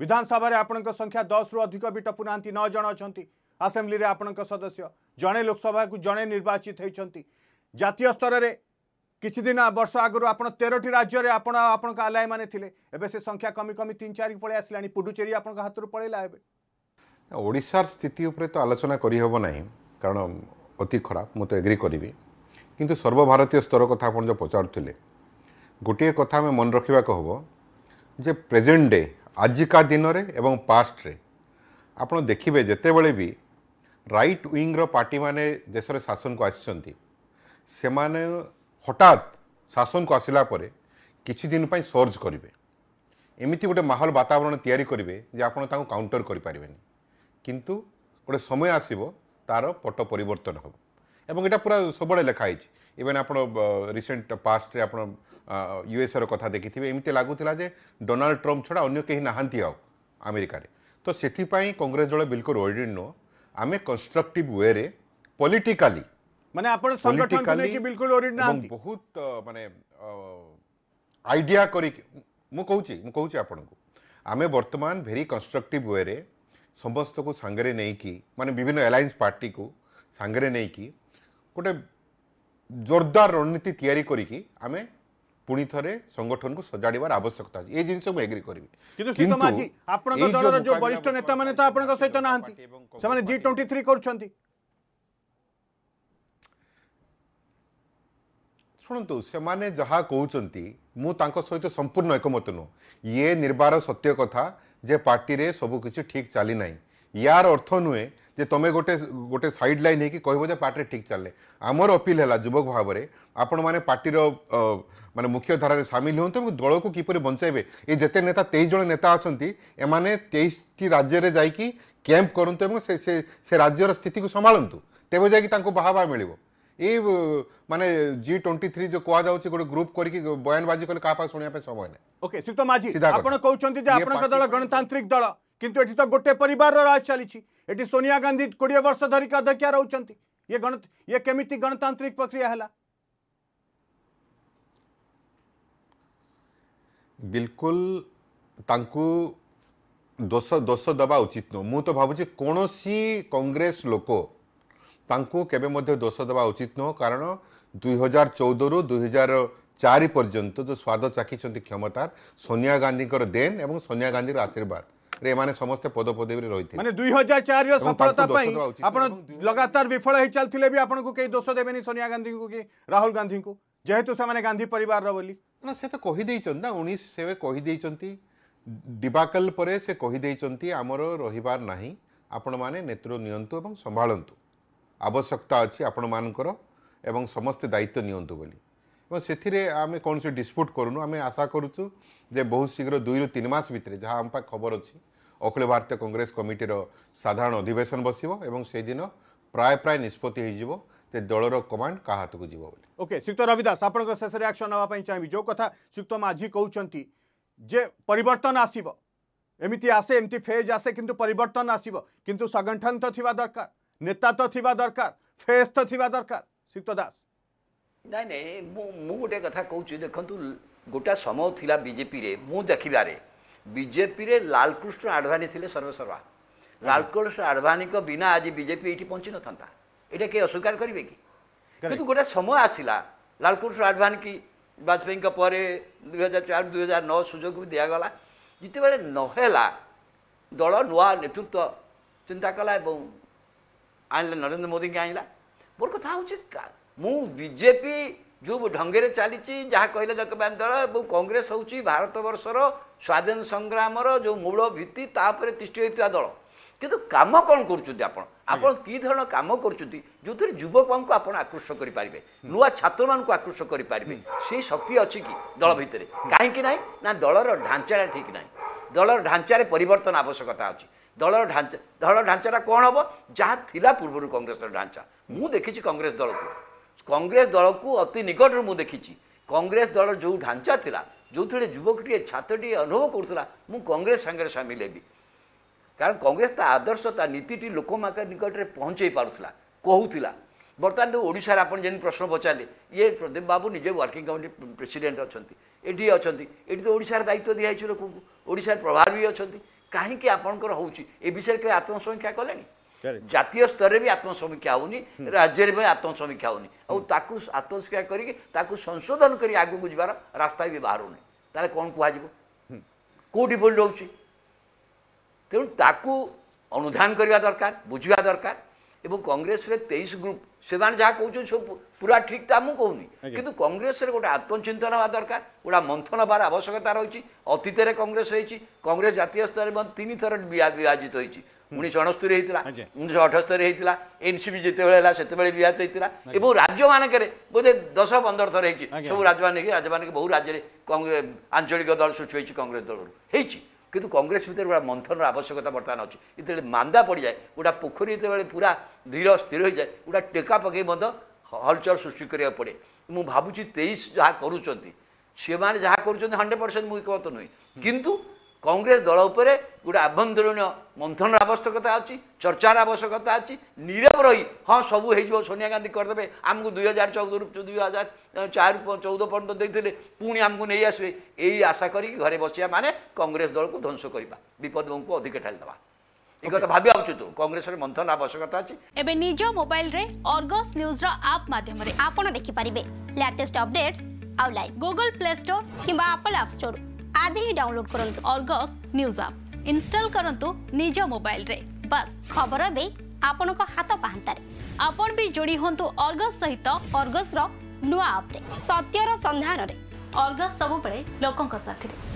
ବିଧାନସଭାରେ ଆପଣଙ୍କ ସଂଖ୍ୟା ଦଶରୁ ଅଧିକ ବି ଟପୁନାହାନ୍ତି ନଅ ଜଣ ଅଛନ୍ତି ଆସେମ୍ବଲିରେ ଆପଣଙ୍କ ସଦସ୍ୟ ଜଣେ ଲୋକସଭାକୁ ଜଣେ ନିର୍ବାଚିତ ହୋଇଛନ୍ତି ଜାତୀୟ ସ୍ତରରେ କିଛି ଦିନ ବର୍ଷ ଆଗରୁ ଆପଣ ତେରଟି ରାଜ୍ୟରେ ଆପଣ ଆପଣଙ୍କ ଆଲାୟମାନେ ଥିଲେ ଏବେ ସେ ସଂଖ୍ୟା କମି କମି ତିନି ଚାରି ପଳେଇ ଆସିଲାଣି ପୁଡୁଚେରୀ ଆପଣଙ୍କ ହାତରୁ ପଳେଇଲା ଏବେ ଓଡ଼ିଶାର ସ୍ଥିତି ଉପରେ ତ ଆଲୋଚନା କରିହେବ ନାହିଁ କାରଣ ଅତି ଖରାପ ମୁଁ ତ ଏଗ୍ରି କରିବି କିନ୍ତୁ ସର୍ବଭାରତୀୟ ସ୍ତର କଥା ଆପଣ ଯେଉଁ ପଚାରୁଥିଲେ ଗୋଟିଏ କଥା ଆମେ ମନେ ରଖିବାକୁ ହେବ ଯେ ପ୍ରେଜେଣ୍ଟ ଡେ ଆଜିକା ଦିନରେ ଏବଂ ପାଷ୍ଟରେ ଆପଣ ଦେଖିବେ ଯେତେବେଳେ ବି ରାଇଟ୍ ୱିଙ୍ଗର ପାର୍ଟିମାନେ ଦେଶରେ ଶାସନକୁ ଆସିଛନ୍ତି ସେମାନେ ହଠାତ୍ ଶାସନକୁ ଆସିଲା ପରେ କିଛି ଦିନ ପାଇଁ ସର୍ଜ କରିବେ ଏମିତି ଗୋଟେ ମାହୋଲ ବାତାବରଣ ତିଆରି କରିବେ ଯେ ଆପଣ ତାଙ୍କୁ କାଉଣ୍ଟର କରିପାରିବେନି କିନ୍ତୁ ଗୋଟେ ସମୟ ଆସିବ ତା'ର ପଟ ପରିବର୍ତ୍ତନ ହେବ এবং এটা পুরা সবুড়ে লেখা হয়েছে ইভেন আপনার রিসেন্ট পাস্টে আপনার ୟୁଏସ୍ଏର କଥା ଦେଖିଥିବେ ଏମିତି ଲାଗୁଥିଲା ଯେ ଡୋନାଲ୍ଡ ଟ୍ରମ୍ପ ଛଡ଼ା ଅନ୍ୟ କେହି ନାହାନ୍ତି ଆଉ ଆମେରିକାରେ ତ ସେଥିପାଇଁ କଂଗ୍ରେସ ଦଳ ବିଲକୁଲ ୱରିଡ୍ ନୁହଁ ଆମେ କନଷ୍ଟ୍ରକ୍ଟିଭ୍ ୱେରେ ପଲିଟିକାଲି ମାନେ ଆପଣ ସଂଗଠନ ବିଲକୁଲ ୱରିଡ୍ ନାହାନ୍ତି ବହୁତ ମାନେ ଆଇଡିଆ କରିକି ମୁଁ କହୁଛି ମୁଁ କହୁଛି ଆପଣଙ୍କୁ ଆମେ ବର୍ତ୍ତମାନ ଭେରି କନଷ୍ଟ୍ରକ୍ଟିଭ୍ ୱେରେ ସମସ୍ତଙ୍କୁ ସାଙ୍ଗରେ ନେଇକି ମାନେ ବିଭିନ୍ନ ଆଲାଏନ୍ସ ପାର୍ଟିକୁ ସାଙ୍ଗରେ ନେଇକି ଗୋଟେ ଜୋରଦାର ରଣନୀତି ତିଆରି କରିକି ଆମେ ପୁଣି ଥରେ ସଂଗଠନକୁ ସଜାଡ଼ିବାର ଆବଶ୍ୟକତା ଅଛି ଏ ଜିନିଷ ମୁଁ ଏଗ୍ରି କରିବି କିନ୍ତୁ ମାଝୀ ଆପଣଙ୍କ ଦଳର ଯୋଉ ବରିଷ୍ଠ ନେତାମାନେ ତ ଆପଣଙ୍କ ସହିତ ନାହାନ୍ତି ସେମାନେ ଜି ଟ୍ୱେଣ୍ଟି ଥ୍ରୀ କରୁଛନ୍ତି ଶୁଣନ୍ତୁ ସେମାନେ ଯାହା କହୁଛନ୍ତି ମୁଁ ତାଙ୍କ ସହିତ ସମ୍ପୂର୍ଣ୍ଣ ଏକମତ ନୁହଁ ଇଏ ନିର୍ବାର ସତ୍ୟ କଥା ଯେ ପାର୍ଟିରେ ସବୁକିଛି ଠିକ୍ ଚାଲିନାହିଁ ୟାର ଅର୍ଥ ନୁହେଁ ଯେ ତମେ ଗୋଟେ ଗୋଟେ ସାଇଡ୍ ଲାଇନ୍ ହେଇକି କହିବ ଯେ ପାର୍ଟିରେ ଠିକ୍ ଚାଲିଲେ ଆମର ଅପିଲ୍ ହେଲା ଯୁବକ ଭାବରେ ଆପଣମାନେ ପାର୍ଟିର ମାନେ ମୁଖ୍ୟ ଧାରାରେ ସାମିଲ ହୁଅନ୍ତୁ ଏବଂ ଦଳକୁ କିପରି ବଞ୍ଚାଇବେ ଏ ଯେତେ ନେତା ତେଇଶ ଜଣ ନେତା ଅଛନ୍ତି ଏମାନେ ତେଇଶଟି ରାଜ୍ୟରେ ଯାଇକି କ୍ୟାମ୍ପ କରନ୍ତୁ ଏବଂ ସେ ସେ ସେ ରାଜ୍ୟର ସ୍ଥିତିକୁ ସମ୍ଭାଳନ୍ତୁ ତେବେ ଯାଇକି ତାଙ୍କୁ ବାହାବା ମିଳିବ ଏ ମାନେ ଜି ଟ୍ୱେଣ୍ଟି ଥ୍ରୀ ଯେଉଁ କୁହାଯାଉଛି ଗୋଟେ ଗ୍ରୁପ୍ କରିକି ବୟାନବାଜି କଲେ କାହା ପାଖ ଶୁଣିବା ପାଇଁ ସମୟ ନାହିଁ ଓକେ ଶ୍ରୀତ ମାଝୀ ଆପଣ କହୁଛନ୍ତି ଯେ ଆପଣଙ୍କ ଦଳ ଗଣତାନ୍ତ୍ରିକ ଦଳ किंतु ये तो गोटे पर राज चली सोनिया गांधी कोड़े वर्ष धरिक अध्यक्ष रोचान ये गण ये केमी गणतांत्रिक प्रक्रिया है बिल्कुल दोष दोष दबा उचित नु मु तो भावुँ कौन सी कंग्रेस लोक केोष दबा उचित नु कारण दुई हजार चौदह रु दुई हजार चार पर्यत जो स्वाद चाखी क्षमतार सोनिया गांधी देन और सोनिया गांधी आशीर्वाद এমানে সমস্ত পদপদবীরে রয়েছে মানে দুই হাজার চারির সফলতা পাই আপনার লগাতার বিফল হয়ে চালিয়ে বি আপনার কে দোষ দেবেনি সোনিয়া গান্ধী কি রাহুল গান্ধী যেহেতু সে গান্ধী পরিবার বলি না সে তো কহিদেইছেন না উনিশ সে কহিদেইছেন ডিবাকল পরে সে কহিদেইছেন আমার রহবার না আপন মানে নেতৃত্ব নিয়ন্তু এবং সম্ভাড়ু আবশ্যকতা অছি আপন মানকর এবং সমস্ত দায়িত্ব নিয়ন্তু বলি এবং ସେଥିରେ ଆମେ କୌଣସି ଡିସ୍ପ୍ୟୁଟ୍ କରୁନୁ ଆମେ ଆଶା କରୁଛୁ ଯେ ବହୁତ ଶୀଘ୍ର ଦୁଇରୁ ତିନି ମାସ ଭିତରେ ଯାହା ଆମ অছি ଖବର ଅଛି ଅଖିଳ ଭାରତୀୟ କଂଗ୍ରେସ କମିଟିର ସାଧାରଣ ଅଧିବେଶନ ବସିବ ଏବଂ প্রায় ପ୍ରାୟ ପ୍ରାୟ ନିଷ୍ପତ୍ତି যাব যে দলর কমান্ড কাহা হাতকু যাব বলে ওকে সুক্ত রবিদাস আপনার শেষ রিয়াকশন নেওয়া চাইবি যে কথা সুক্ত মাঝি কৌন যে পরিবর্তন আসিব এমিতি আসে এমতি ফেজ আসে কিন্তু পরিবর্তন আসিব কিন্তু সংগঠন তো থিবা দরকার নেতা তো থিবা দরকার ফেজ তো থিবা দরকার সুক্ত দাস ନାଇଁ ନାଇଁ ମୁଁ ମୁଁ ଗୋଟେ କଥା କହୁଛି ଦେଖନ୍ତୁ ଗୋଟେ ସମୟ ଥିଲା ବିଜେପିରେ ମୁଁ ଦେଖିବାରେ ବିଜେପିରେ ଲାଲକୃଷ୍ଣ ଆଡ଼ଭାନୀ ଥିଲେ ସର୍ବସର୍ବା ଲାଲକୃଷ୍ଣ ଆଡ଼ଭାନୀଙ୍କ ବିନା ଆଜି ବିଜେପି ଏଇଠି ପହଞ୍ଚିନଥାନ୍ତା ଏଇଟା କେହି ଅସ୍ୱୀକାର କରିବେ କି କିନ୍ତୁ ଗୋଟେ ସମୟ ଆସିଲା ଲାଲକୃଷ୍ଣ ଆଡ଼ଭାନୀ କି ବାଜପେୟୀଙ୍କ ପରେ ଦୁଇ ହଜାର ଚାରି ଦୁଇ ହଜାର ନଅ ସୁଯୋଗ ବି ଦିଆଗଲା ଯେତେବେଳେ ନହେଲା ଦଳ ନୂଆ ନେତୃତ୍ୱ ଚିନ୍ତା କଲା ଏବଂ ଆଣିଲେ ନରେନ୍ଦ୍ର ମୋଦିଙ୍କୁ ଆଣିଲା ମୋର କଥା ହେଉଛି ମୁଁ ବିଜେପି ଯେଉଁ ଢଙ୍ଗରେ ଚାଲିଛି ଯାହା କହିଲେ ଜଗବନ୍ଧୁ ଦଳ ଏବଂ କଂଗ୍ରେସ ହେଉଛି ଭାରତବର୍ଷର ସ୍ୱାଧୀନ ସଂଗ୍ରାମର ଯେଉଁ ମୂଳ ଭିତ୍ତି ତା ଉପରେ ତିଷ୍ଠି ହୋଇଥିବା ଦଳ କିନ୍ତୁ କାମ କ'ଣ କରୁଛନ୍ତି ଆପଣ ଆପଣ କି ଧରଣ କାମ କରୁଛନ୍ତି ଯେଉଁଥିରେ ଯୁବକଙ୍କୁ ଆପଣ ଆକୃଷ୍ଟ କରିପାରିବେ ନୂଆ ଛାତ୍ରମାନଙ୍କୁ ଆକୃଷ୍ଟ କରିପାରିବେ ସେଇ ଶକ୍ତି ଅଛି କି ଦଳ ଭିତରେ କାହିଁକି ନାହିଁ ନା ଦଳର ଢାଞ୍ଚାଟା ଠିକ୍ ନାହିଁ ଦଳର ଢାଞ୍ଚାରେ ପରିବର୍ତ୍ତନ ଆବଶ୍ୟକତା ଅଛି ଦଳର ଢାଞ୍ଚା ଦଳର ଢାଞ୍ଚାଟା କ'ଣ ହେବ ଯାହା ଥିଲା ପୂର୍ବରୁ କଂଗ୍ରେସର ଢାଞ୍ଚା ମୁଁ ଦେଖିଛି କଂଗ୍ରେସ ଦଳକୁ কংগ্রেস দলকু অতি নিকটর মু দেখিছি কংগ্রেস দলর যে ঢাঞ্চা লা ଯେଉଁଥିରେ ଯୁବକଟିଏ ଛାତ୍ରଟିଏ ଅନୁଭବ କରୁଥିଲା ମୁଁ କଂଗ୍ରେସ ସାଙ୍ଗରେ ସାମିଲ ହେବି କାରଣ କଂଗ୍ରେସ ତା ଆଦର୍ଶ ତା ନୀତିଟି ଲୋକମାନଙ୍କ ନିକଟରେ ପହଞ୍ଚାଇ ପାରୁଥିଲା କହୁଥିଲା ବର୍ତ୍ତମାନ ଓଡ଼ିଶାରେ ଆପଣ ଯେମିତି ପ୍ରଶ୍ନ ପଚାରିଲେ ଇଏ ପ୍ରଦୀପ ବାବୁ ନିଜେ ୱାର୍କିଂ କମିଟି ପ୍ରେସିଡେଣ୍ଟ ଅଛନ୍ତି ଏଠି ଅଛନ୍ତି ଏଠି ତ ଓଡ଼ିଶାର ଦାୟିତ୍ୱ ଦିଆହେଇଛି ଲୋକଙ୍କୁ ଓଡ଼ିଶାରେ ପ୍ରଭାରୀ ବି ଅଛନ୍ତି କାହିଁକି ଆପଣଙ୍କର ହେଉଛି ଏ ବିଷୟରେ କେବେ ଆତ୍ମସଂଖ୍ୟା କଲେଣି ଜାତୀୟ ସ୍ତରରେ ବି ଆତ୍ମସମୀକ୍ଷା ହେଉନି ରାଜ୍ୟରେ ବି ଆତ୍ମସମୀକ୍ଷା ହେଉନି ଆଉ ତାକୁ ଆତ୍ମସମୀକ୍ଷା କରିକି ତାକୁ ସଂଶୋଧନ କରି ଆଗକୁ ଯିବାର ରାସ୍ତା ବି ବାହାରୁନି ତାହେଲେ କ'ଣ କୁହାଯିବ କେଉଁଠି ଭୁଲ ରହୁଛି ତେଣୁ ତାକୁ ଅନୁଧ୍ୟାନ କରିବା ଦରକାର ବୁଝିବା ଦରକାର ଏବଂ କଂଗ୍ରେସରେ ତେଇଶ ଗ୍ରୁପ ସେମାନେ ଯାହା କହୁଛନ୍ତି ସବୁ ପୁରା ଠିକ୍ ତା ମୁଁ କହୁନି କିନ୍ତୁ କଂଗ୍ରେସରେ ଗୋଟେ ଆତ୍ମଚିନ୍ତନ ହେବା ଦରକାର ଗୋଟେ ମନ୍ଥନ ହେବାର ଆବଶ୍ୟକତା ରହିଛି ଅତୀତରେ କଂଗ୍ରେସ ହେଇଛି କଂଗ୍ରେସ ଜାତୀୟ ସ୍ତରରେ ତିନିଥର ବିଭାଜିତ ହେଇଛି ଉଣେଇଶହ ଅଣସ୍ତରୀ ହେଇଥିଲା ଉଣେଇଶହ ଅଠସ୍ତରୀ ହେଇଥିଲା ଏନ୍ସିପି ଯେତେବେଳେ ହେଲା ସେତେବେଳେ ବିବାଦ ହେଇଥିଲା ଏବଂ ରାଜ୍ୟମାନଙ୍କରେ ବୋଧେ ଦଶ ପନ୍ଦର ଥର ହେଇଛି ସବୁ ରାଜ୍ୟମାନେ ହେଇକି ରାଜ୍ୟମାନଙ୍କୁ ବହୁ ରାଜ୍ୟରେ କଂଗ୍ରେସ ଆଞ୍ଚଳିକ ଦଳ ସୃଷ୍ଟି ହୋଇଛି କଂଗ୍ରେସ ଦଳରୁ ହେଇଛି କିନ୍ତୁ କଂଗ୍ରେସ ଭିତରେ ଗୋଟେ ମନ୍ଥନର ଆବଶ୍ୟକତା ବର୍ତ୍ତମାନ ଅଛି ଯେତେବେଳେ ମାନ୍ଦା ପଡ଼ିଯାଏ ଗୋଟା ପୋଖରୀ ଯେତେବେଳେ ପୁରା ଧୀର ସ୍ଥିର ହୋଇଯାଏ ଗୋଟା ଟେକା ପକାଇ ମଧ୍ୟ ହଲଚଲ ସୃଷ୍ଟି କରିବାକୁ ପଡ଼େ ମୁଁ ଭାବୁଛି ତେଇଶ ଯାହା କରୁଛନ୍ତି ସେମାନେ ଯାହା କରୁଛନ୍ତି ହଣ୍ଡ୍ରେଡ଼ ପରସେଣ୍ଟ ମୁଁ ଏକମତ ନୁହେଁ କିନ୍ତୁ কংগ্রেস দল উপরে গোটে আভ্যন্তরীণ মন্থনর আবশ্যকতা অছি চর্চার আবশ্যকতা অছি নীরব রই হ্যাঁ সবু হয়ে যাব সোনিয়া গান্ধী করেদেবে আমি দুই হাজার চৌদরু দুই হাজার চারি চৌদ পর্যন্ত দিয়ে পুঁ আমি নিয়ে আসবে এই আশা করি ঘরে বসিয়া মানে কংগ্রেস দলকে ধ্বংস করা বিপদবঙ্কু অধিক ঠেলি দেওয়া ଏ କଥା ଭାବିବା ଉଚିତ କଂଗ୍ରେସର ମନ୍ଥନ ଆବଶ୍ୟକତା ଅଛି ଏବେ ନିଜ ମୋବାଇଲରେ ଅର୍ଗସ୍ ନ୍ୟୁଜ୍ର ଆପ୍ ମାଧ୍ୟମରେ ଆପଣ ଦେଖିପାରିବେ ଲାଟେଷ୍ଟ ଅପଡେଟ୍ସ ଆଉ ଲାଇଭ୍ ଗୁଗଲ ପ୍ଲେ ଷ୍ଟୋର କିମ୍ବା ଆପଲ୍ ଆପ୍ ଷ୍ଟୋର आज ही डाउनलोड करନ୍ତୁ ଅର୍ଗସ୍ ନ୍ୟୁଜ୍ ଆପ୍ ଇନଷ୍ଟଲ କରନ୍ତୁ ନିଜ ମୋବାଇଲରେ ବାସ୍ ଖବର ଏବେ ଆପଣଙ୍କ ହାତ ପାହାନ୍ତାରେ ଆପଣ ବି ଯୋଡ଼ି ହୁଅନ୍ତୁ ଅର୍ଗସ୍ ସହିତ ଅର୍ଗସ୍ର ନୂଆ ଆପ୍ରେ ସତ୍ୟର ସନ୍ଧାନରେ ଅର୍ଗସ୍ ସବୁବେଳେ ଲୋକଙ୍କ ସାଥିରେ